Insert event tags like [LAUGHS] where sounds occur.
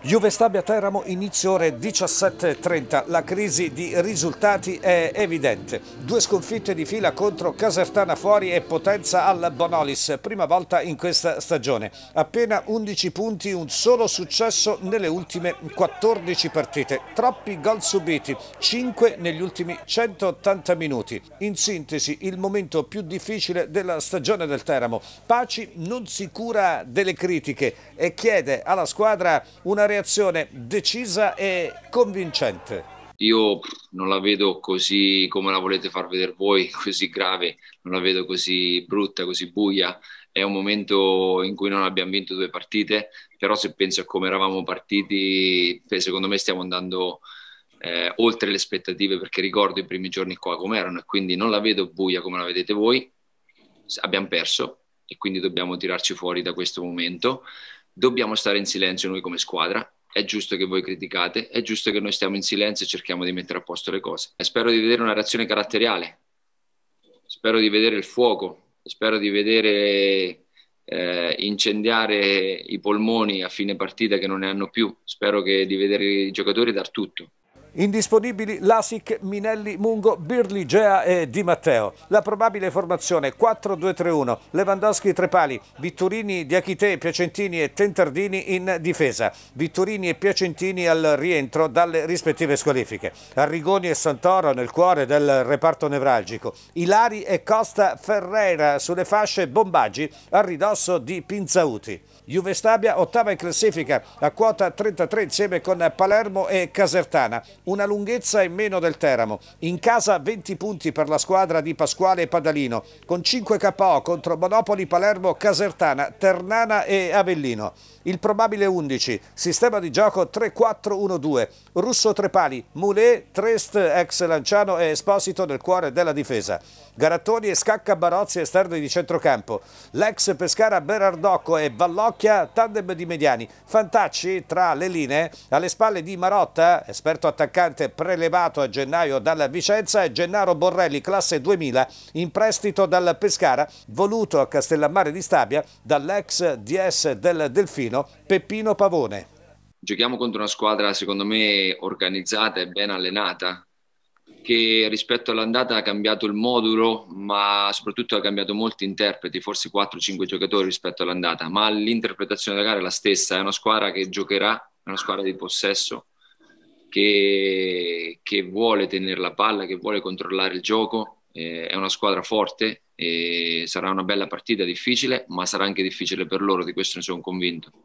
Juve Stabia Teramo inizio ore 17.30. La crisi di risultati è evidente. Due sconfitte di fila contro Casertana fuori e Potenza al Bonolis, prima volta in questa stagione. Appena 11 punti, un solo successo nelle ultime 14 partite. Troppi gol subiti, 5 negli ultimi 180 minuti. In sintesi, il momento più difficile della stagione del Teramo. Paci non si cura delle critiche e chiede alla squadra una reazione decisa e convincente. Io non la vedo così come la volete far vedere voi, [LAUGHS] così grave, non la vedo così brutta, così buia. È un momento in cui non abbiamo vinto due partite, però se penso a come eravamo partiti, secondo me stiamo andando eh, oltre le aspettative perché ricordo i primi giorni qua come erano e quindi non la vedo buia come la vedete voi. Abbiamo perso e quindi dobbiamo tirarci fuori da questo momento dobbiamo stare in silenzio noi come squadra. È giusto che voi criticate, è giusto che noi stiamo in silenzio e cerchiamo di mettere a posto le cose. E spero di vedere una reazione caratteriale, spero di vedere il fuoco, spero di vedere eh, incendiare i polmoni a fine partita che non ne hanno più, spero di vedere i giocatori dar tutto. Indisponibili Lasic, Minelli, Mungo, Birli, Gea e Di Matteo. La probabile formazione 4-2-3-1, Lewandowski tre pali. Vitturini, Diachite, Piacentini e Tentardini in difesa. Vitturini e Piacentini al rientro dalle rispettive squalifiche. Arrigoni e Santoro nel cuore del reparto nevralgico. Ilari e Costa Ferreira sulle fasce Bombaggi a ridosso di Pinzauti. Juve Stabia ottava in classifica a quota 33 insieme con Palermo e Casertana una lunghezza in meno del Teramo. In casa 20 punti per la squadra di Pasquale e Padalino, con 5 KO contro Monopoli, Palermo, Casertana, Ternana e Avellino. Il probabile 11, sistema di gioco 3-4-1-2, Russo Trepali, Moulet, Trest, ex Lanciano e Esposito nel cuore della difesa. Garattoni e Scacca Barozzi esterni di centrocampo, l'ex Pescara Berardocco e Vallocchia tandem di mediani, Fantacci tra le linee alle spalle di Marotta, esperto attaccante attaccante prelevato a gennaio dalla Vicenza e Gennaro Borrelli, classe 2000, in prestito dal Pescara, voluto a Castellammare di Stabia dall'ex DS del Delfino Peppino Pavone. Giochiamo contro una squadra secondo me organizzata e ben allenata, che rispetto all'andata ha cambiato il modulo, ma soprattutto ha cambiato molti interpreti, forse 4-5 giocatori rispetto all'andata, ma l'interpretazione della gara è la stessa, è una squadra che giocherà, è una squadra di possesso, che, che vuole tenere la palla, che vuole controllare il gioco, eh, è una squadra forte, eh, sarà una bella partita difficile, ma sarà anche difficile per loro, di questo ne sono convinto.